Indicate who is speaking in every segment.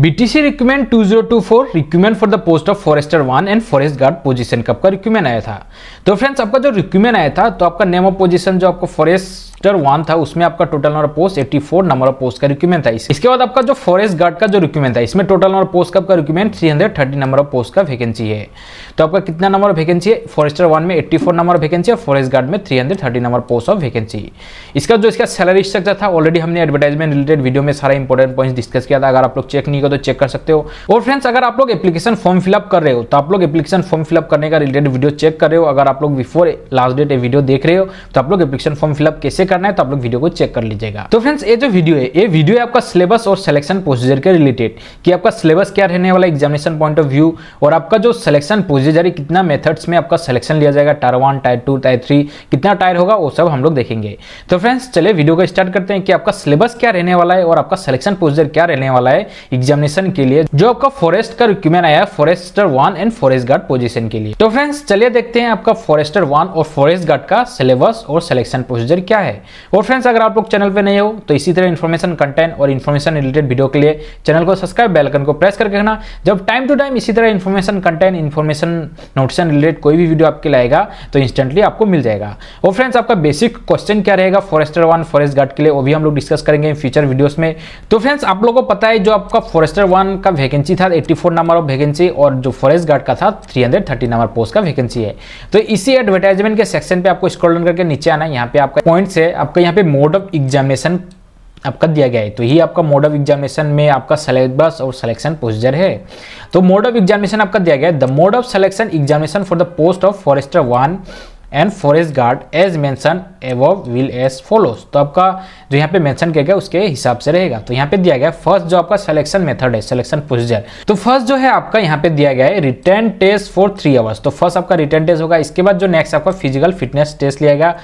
Speaker 1: BTC recruitment 2024 recruitment for the post of forester one and forest guard position का आपका आया था तो फ्रेंड्स आपका जो रिक्रूटमेंट आया था तो आपका नेम ऑफ पोजीशन जो आपको फॉरेस्ट सेमेस्टर वन था उसमें आपका total number post eighty four number of post का रिक्यूमेंट था इसके बाद आपका जो फॉरेस्ट गार्ड का जो रिक्यूमेंट था इसमें टोटल नंबर पोस्ट का three hundred thirty number of post का वैकेंसी है तो आपका कितना नंबर वैकेंसी है फॉरेस्टर वन में एट्टी फोर नंबर वैकेंसी है फॉरेस्ट गार्ड में three hundred thirty number post of vacancy इसका जो इसका सैलरी स्ट्रक्चर था ऑलरेडी हमने एडवर्टाइजमेंट रिलेटेड वीडियो में सारा इंपॉर्टेंट पॉइंट डिस्कस किया था अगर आप लोग चेक नहीं करो तो चेक कर सकते हो और फ्रेंड्स अगर आप लोग एप्लीकेशन फॉर्म फिलअप कर रहे हो तो आप लोग एप्लीकेशन फॉर्म फिलअप करने का रिलेटेड वीडियो चेक कर रहे हो अगर आप लोग बिफोर लास्ट डेट वीडियो देख रहे हो तो आप लोग एप्लीकेशन फॉर्म फिलअप कैसे करना है तो आप लोग वीडियो को चेक कर लीजिएगा तो फ्रेंड्स ये जो वीडियो है ये वीडियो है आपका सिलेबस और सिलेक्शन प्रोसीजर के रिलेटेड कि आपका सिलेबस क्या रहने वाला एग्जामिनेशन पॉइंट ऑफ व्यू और आपका जो सिलेक्शन प्रोसीजर है कितना मेथड्स में आपका सिलेक्शन लिया जाएगा tier one tier two tier three कितना टायर होगा वो सब हम लोग देखेंगे तो फ्रेंड्स चले वीडियो को स्टार्ट करते हैं कि आपका सिलेबस क्या रहने वाला है और आपका सिलेक्शन प्रोसीजर क्या रहने वाला है एग्जामिनेशन के लिए जो आपका फॉरेस्ट का रिक्यूमेंट आया है forester one and forest guard position के लिए तो फ्रेंड्स चलिए देखते हैं आपका फॉरेस्टर वन और फॉरेस्ट गार्ड का सिलेबस और सिलेक्शन प्रोसीजर क्या है और फ्रेंड्स अगर आप लोग चैनल पर नहीं हो तो इसी तरह इन्फॉर्मेशन कंटेंट और इन्फॉर्मेशन रिलेटेड वीडियो के लिए चैनल को सब्सक्राइब बेलकन को प्रेस करके रखना जब टाइम टू टाइम इसी तरह इन्फॉर्मेशन कंटेंट इन्फॉर्मेशन नोटिसन रिलेटेड कोई भी वीडियो आपके लाएगा तो इंस्टेंटली आपको मिल जाएगा और फ्रेंड्स आपका बेसिक क्वेश्चन क्या रहेगा फॉरेस्टर वन फॉरेस्ट गार्ड के लिए वो भी हम लोग डिस्कस करेंगे फ्यूचर वीडियोज में तो फ्रेंड्स आप लोगों को पता है जो आपका फॉरेस्टर वन का वैकेंसी था 84 नंबर ऑफ वैकेंसी और जो फॉरेस्ट गार्ड का था 330 नंबर पोस्ट का वैकेंसी है तो इसी एडवर्टाइजमेंट के सेक्शन पे आपको स्क्रॉल करके नीचे आना यहाँ पे आपका पॉइंट है आपका यहाँ पे मोड ऑफ एग्जामिनेशन आपका दिया गया है तो ये आपका मोड ऑफ एग्जामिनेशन में आपका सिलेबस और सिलेक्शन प्रोसीजर है तो मोड ऑफ एग्जामिनेशन आपका दिया गया है the mode of selection examination for the post of forester one and forest guard as mention above will as follows तो आपका जो यहाँ पे मेंशन किया गया उसके हिसाब से रहेगा तो यहाँ पे दिया गया फर्स्ट जो आपका सिलेक्शन मेथड है सिलेक्शन प्रोसीजर तो फर्स्ट जो है आपका यहाँ पे दिया गया है written test for three hours तो फर्स्ट आपका रिटर्न टेस्ट होगा इसके बाद जो नेक्स्ट आपका फिजिकल फिटनेस टेस्ट लिया गया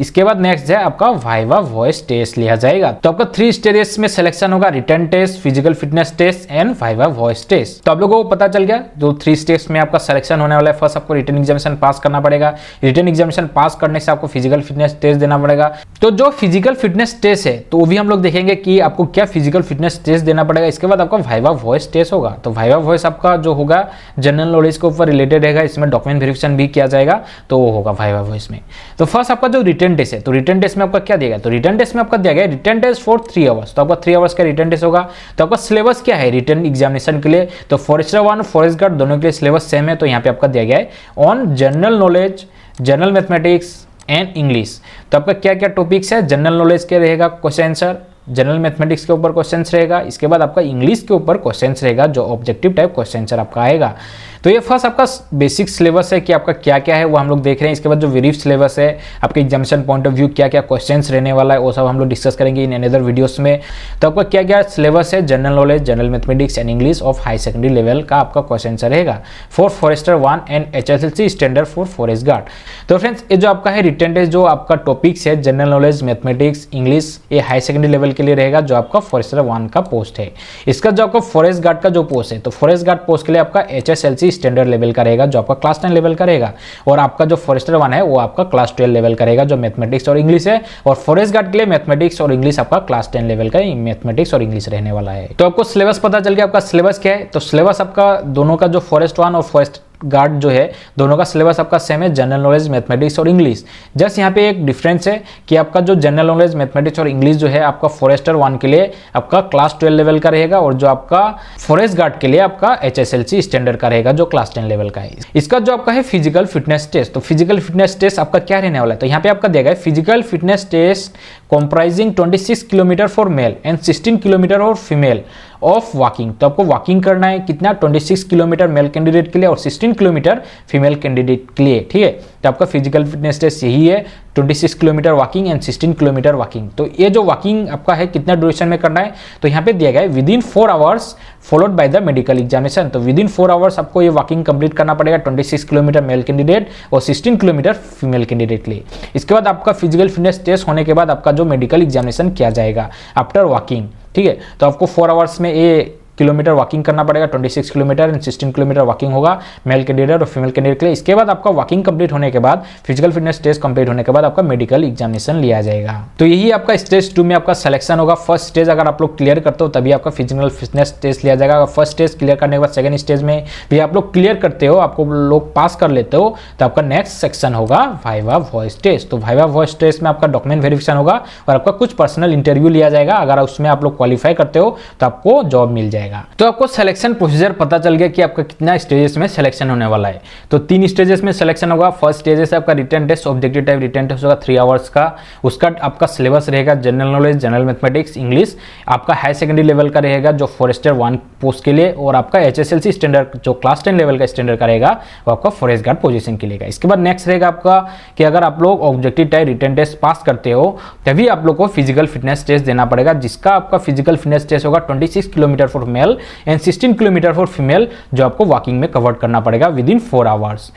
Speaker 1: इसके बाद नेक्स्ट है आपका वाइवा वॉइस टेस्ट लिया जाएगा तो आपका थ्री स्टेजेस में सिलेक्शन होगा written test physical fitness test and viva voce test तो आप लोगों को पता चल गया जो थ्री स्टेज में आपका सिलेक्शन होने वाला है फर्स्ट आपको रिटर्न एग्जामिनेशन पास करना पड़ेगा रिटर्न एग्जामिनेशन पास करने से आपको फिजिकल फिटनेस टेस्ट देना पड़ेगा तो जो फिजिकल फिटनेस टेस्ट है तो वो भी हम लोग देखेंगे कि आपको क्या फिजिकल फिटनेस टेस्ट देना पड़ेगा इसके बाद आपका वाइवा वॉइस टेस्ट होगा तो वाइवा वॉइस आपका जो होगा जनरल नॉलेज के ऊपर रिलेटेड रहेगा इसमें डॉक्यूमेंट वेरिफिकेशन भी किया जाएगा तो वो होगा वाइवा वॉइस में तो फर्स्ट आपका जो रिटर्न रिटर्न डेस है तो रिटर्न डेस में आपका क्या दिया गया तो रिटर्न डेस में आपका दिया गया written test for three hours तो आपका थ्री आवर्स का रिटर्न डेस होगा तो आपका सिलेबस क्या है रिटर्न एग्जामिनेशन के लिए तो फॉरेस्टर वन फॉरेस्ट गार्ड दोनों के लिए सिलेबस सेम है तो यहाँ पे आपका दिया गया है on general knowledge general mathematics and English तो आपका क्या क्या टॉपिक्स है जनरल नॉलेज के रहेगा क्वेश्चन आंसर जनरल मैथमेटिक्स के ऊपर क्वेश्चंस रहेगा इसके बाद आपका इंग्लिश के ऊपर क्वेश्चंस रहेगा जो ऑब्जेक्टिव टाइप क्वेश्चन आपका आएगा तो ये फर्स्ट आपका बेसिक सिलेबस है कि आपका क्या क्या है वो हम लोग देख रहे हैं इसके बाद जो वीरीफ सिलेबस है आपके एग्जामेशन पॉइंट ऑफ व्यू क्या क्या क्वेश्चन रहने वाला है वो सब हम लोग डिस्कस करेंगे इन अदर वीडियोज में तो आपका क्या क्या सिलेबस है general knowledge general mathematics and English of high secondary level का आपका क्वेश्चन रहेगा for forester one and H S L C standard for forest guard तो फ्रेंड्स ये जो आपका है रिटर्न टेस्ट जो आपका टॉपिक्स है जनरल नॉलेज मैथमेटिक्स इंग्लिश ये हाई सेकेंडरी लेवल के लिए रहेगा जो आपका फॉरेस्टर वन का पोस्ट है इसका जो आपका फॉरेस्ट गार्ड का जो पोस्ट है तो फॉरेस्ट गार्ड पोस्ट के लिए आपका H S L C standard level का रहेगा जो आपका क्लास टेन लेवल का रहेगा और आपका जो फॉरेस्टर वन है वो आपका क्लास ट्वेल्व लेवल का रहेगा जो मैथमेटिक्स और इंग्लिश है और फॉरेस्ट गार्ड के लिए मैथमेटिक्स और इंग्लिश आपका क्लास टेन लेवल का मैथमेटिक्स और इंग्लिश रहने वाला है तो आपको सिलेबस पता चल गया आपका सिलेबस क्या है तो सिलेबस आपका दोनों का जो फॉरेस्ट वन और फॉरेस्ट गार्ड जो है दोनों का सिलेबस आपका सेम है जनरल नॉलेज मैथमेटिक्स और इंग्लिश जस्ट यहाँ पे एक डिफरेंस है कि आपका जो जनरल नॉलेज मैथमेटिक्स और इंग्लिश जो है आपका फॉरेस्टर वन के लिए आपका क्लास ट्वेल्व लेवल का रहेगा और जो आपका फॉरेस्ट गार्ड के लिए आपका एच स्टैंडर्ड का रहेगा जो क्लास टेन लेवल का है इसका जो आपका है फिजिकल फिटनेस टेस्ट तो फिजिकल फिटनेस टेस्ट आपका क्या रहने वाला है तो यहाँ पे आपका देगा physical fitness test comprising twenty kilometer for male and sixteen kilometer for female of walking तो आपको वॉकिंग करना है कितना 26 किलोमीटर मेल कैंडिडेट के लिए और 16 किलोमीटर फीमेल कैंडिडेट के लिए ठीक है तो आपका फिजिकल फिटनेस टेस्ट यही है 26 kilometer walking and 16 kilometer walking तो ये जो वॉकिंग आपका है कितना ड्यूरेशन में करना है तो यहाँ पे दिया गया है within four hours followed by the medical examination तो विद इन फोर आवर्स आपको ये वॉकिंग कंप्लीट करना पड़ेगा 26 किलोमीटर मेल कैंडिडेट और 16 किलोमीटर फीमेल कैंडिडेट के लिए इसके बाद आपका फिजिकल फिटनेस टेस्ट होने के बाद आपका जो मेडिकल एग्जामिनेशन किया जाएगा आफ्टर वॉकिंग ठीक है तो आपको फोर आवर्स में ये किलोमीटर वॉकिंग करना पड़ेगा 26 किलोमीटर एंड 16 किलोमीटर वॉकिंग होगा मेल कैंडिडेट और फीमेल कैंडिडेट के लिए इसके बाद आपका वॉकिंग कंप्लीट होने के बाद फिजिकल फिटनेस टेस्ट कंप्लीट होने के बाद आपका मेडिकल एग्जामिनेशन लिया जाएगा तो यही आपका स्टेज टू में आपका सिलेक्शन होगा फर्स्ट स्टेज अगर आप लोग क्लियर करते हो तभी आपका फिजिकल फिटनेस टेस्ट लिया जाएगा अगर फर्स्ट स्टेज क्लियर करने के बाद सेकंड स्टेज में भी आप लोग क्लियर करते हो आपको लोग पास कर लेते हो तो आपका नेक्स्ट सेक्शन होगा वाइवा वॉइस टेस्ट तो वाइवा वॉइस टेस्ट में आपका डॉक्यूमेंट वेरिफिकेशन होगा और आपका कुछ पर्सनल इंटरव्यू लिया जाएगा अगर उसमें आप लोग क्वालिफाई करते हो तो आपको जॉब मिल जाएगा जाएगा तो आपको सिलेक्शन प्रोसीजर पता चल गया कि आपका कितना स्टेजेस में सिलेक्शन होने वाला है तो तीन स्टेजेस में सिलेक्शन होगा फर्स्ट स्टेजेस आपका written test objective type written test होगा थ्री आवर्स का उसका आपका सिलेबस रहेगा general knowledge general mathematics English आपका हाई सेकेंडरी लेवल का रहेगा जो फॉरेस्टर वन पोस्ट के लिए और आपका एच स्टैंडर्ड जो क्लास टेन लेवल का स्टैंडर्ड का रहेगा वो आपका फॉरेस्ट गार्ड पोजिशन के लिए इसके बाद नेक्स्ट रहेगा आपका कि अगर आप लोग objective type written test pass करते हो तभी आप लोग को फिजिकल फिटनेस टेस्ट देना पड़ेगा जिसका आपका फिजिकल फिटनेस टेस्ट होगा twenty kilometer for male and sixteen kilometer for female जो आपको वॉकिंग में कवर करना पड़ेगा विद इन फोर आवर्स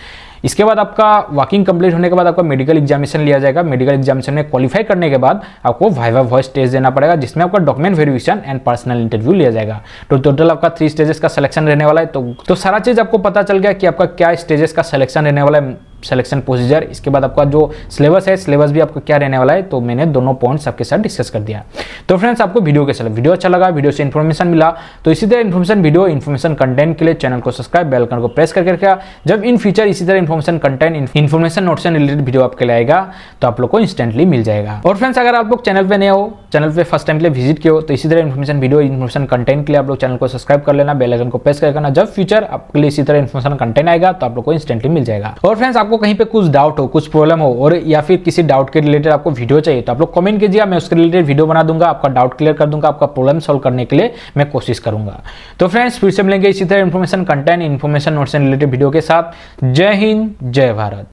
Speaker 1: इसके बाद आपका वॉकिंग कंप्लीट होने के बाद आपका मेडिकल एग्जामिनेशन लिया जाएगा मेडिकल एग्जामिनेशन में क्वालिफाई करने के बाद आपको वाइवा वॉइस टेस्ट देना पड़ेगा जिसमें आपका document verification and personal interview लिया जाएगा तो टोटल आपका थ्री स्टेजेस का सिलेक्शन रहने वाला है तो, तो सारा चीज़ आपको पता चल गया कि आपका क्या स्टेजेस का सिलेक्शन रहने वाला है सिलेक्शन प्रोसीजर इसके बाद आपका जो सिलेबस है सिलेबस भी आपका क्या रहने वाला है तो मैंने दोनों पॉइंट्स आपके साथ डिस्कस कर दिया तो फ्रेंड्स आपको वीडियो कैसा लगा वीडियो अच्छा लगा वीडियो से इन्फॉर्मेशन मिला तो इसी तरह इन्फॉर्मेशन वीडियो इन्फॉर्मेशन कंटेंट के लिए चैनल को सब्सक्राइब बेलकन को प्रेस करके रखा जब इन फ्यूचर इसी तरह इन्फॉर्मेशन कंटेंट इन्फॉर्मेशन नोट से रिलेटेड वीडियो आपके लिए आएगा तो आप लोग को इंस्टेंटली मिल जाएगा और फ्रेंड्स अगर आप लोग चैनल पर नए हो चैनल पे फर्स्ट टाइम के लिए विजिट किया हो तो इसी तरह इन्फॉर्मेशन वीडियो इन्फॉर्मेशन कंटेंट के लिए आप लोग चैनल को सब्सक्राइब कर लेना बेल आइकन को प्रेस कर करना जब फ्यूचर आपके लिए इसी तरह इन्फॉर्मेशन कंटेंट आएगा तो आप लोग को इंस्टेंटली मिल जाएगा और फ्रेंड्स आपको कहीं पर कुछ डाउट हो कुछ प्रॉब्लम हो और या फिर किसी डाउट के रिलेटेड आपको वीडियो चाहिए तो आप लोग कमेंट कीजिए मैं उसके रिलेटेड वीडियो बना दूंगा आपका डाउट क्लियर कर दूंगा आपका प्रॉब्लम सॉल्व करने के लिए मैं कोशिश करूंगा तो फ्रेंड्स फिर से मिलेंगे इसी तरह information content information note related video के साथ जय हिंद जय भारत